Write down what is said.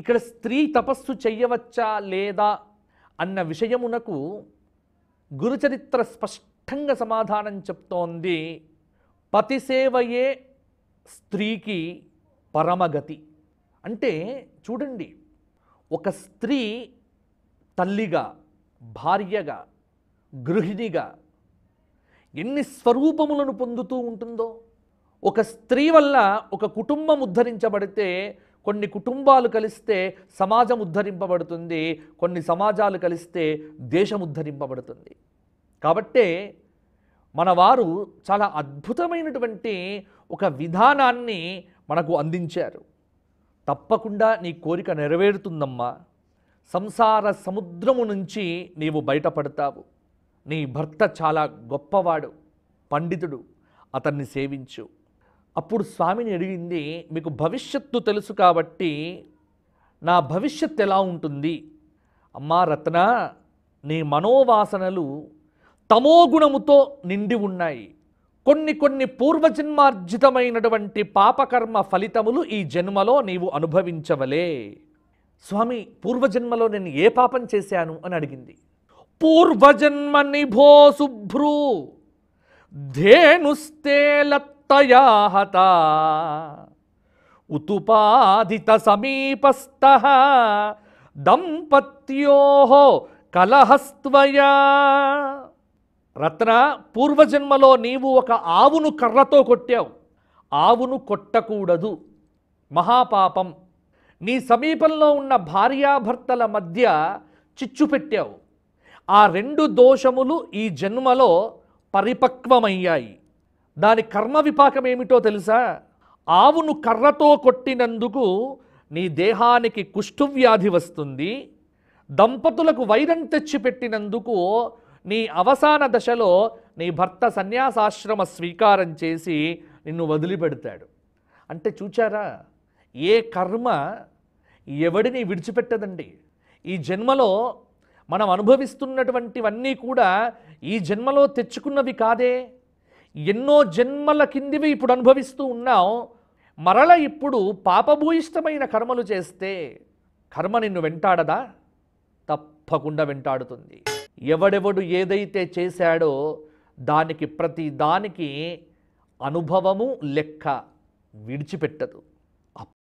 ఇక్కడ స్త్రీ తపస్సు చెయ్యవచ్చా లేదా అన్న విషయమునకు గురుచరిత్ర స్పష్టంగా సమాధానం చెప్తోంది పతిసేవయే స్త్రీకి పరమగతి అంటే చూడండి ఒక స్త్రీ తల్లిగా భార్యగా గృహిణిగా ఎన్ని స్వరూపములను పొందుతూ ఉంటుందో ఒక స్త్రీ వల్ల ఒక కుటుంబం ఉద్ధరించబడితే కొన్ని కుటుంబాలు కలిస్తే సమాజం ఉద్ధరింపబడుతుంది కొన్ని సమాజాలు కలిస్తే దేశం ఉద్ధరింపబడుతుంది కాబట్టే మన వారు చాలా అద్భుతమైనటువంటి ఒక విధానాన్ని మనకు అందించారు తప్పకుండా నీ కోరిక నెరవేరుతుందమ్మా సంసార సముద్రము నుంచి నీవు బయటపడతావు నీ భర్త చాలా గొప్పవాడు పండితుడు అతన్ని సేవించు అప్పుడు స్వామిని అడిగింది మీకు భవిష్యత్తు తెలుసు కాబట్టి నా భవిష్యత్ ఎలా ఉంటుంది అమ్మా రత్న నీ మనోవాసనలు తమోగుణముతో నిండి ఉన్నాయి కొన్ని కొన్ని పూర్వజన్మార్జితమైనటువంటి పాపకర్మ ఫలితములు ఈ జన్మలో నీవు అనుభవించవలే స్వామి పూర్వజన్మలో నేను ఏ పాపం చేశాను అని అడిగింది పూర్వజన్మ నిభో శుభ్రు ధేనుస్తేలత్ తయా ఉతుపాదిత సమీపస్థ దంపత్యో కలహస్త్వయా రత్న పూర్వజన్మలో నీవు ఒక ఆవును కర్రతో కొట్టావు ఆవును కొట్టకూడదు మహాపాపం నీ సమీపంలో ఉన్న భార్యాభర్తల మధ్య చిచ్చు పెట్టావు ఆ రెండు దోషములు ఈ జన్మలో పరిపక్వమయ్యాయి దాని కర్మ విపాకం ఏమిటో తెలుసా ఆవును కర్రతో కొట్టినందుకు నీ దేహానికి కుష్ఠువ్యాధి వస్తుంది దంపతులకు వైరం తెచ్చిపెట్టినందుకు నీ అవసాన దశలో నీ భర్త సన్యాసాశ్రమ స్వీకారం చేసి నిన్ను వదిలిపెడతాడు అంటే చూచారా ఏ కర్మ ఎవడిని విడిచిపెట్టదండి ఈ జన్మలో మనం అనుభవిస్తున్నటువంటివన్నీ కూడా ఈ జన్మలో తెచ్చుకున్నవి కాదే ఎన్నో జన్మల కిందివి ఇప్పుడు అనుభవిస్తూ ఉన్నాం మరల ఇప్పుడు పాపభూయిష్టమైన కర్మలు చేస్తే కర్మ నిన్ను వెంటాడదా తప్పకుండా వెంటాడుతుంది ఎవడెవడు ఏదైతే చేశాడో దానికి ప్రతి దానికి అనుభవము లెక్క విడిచిపెట్టదు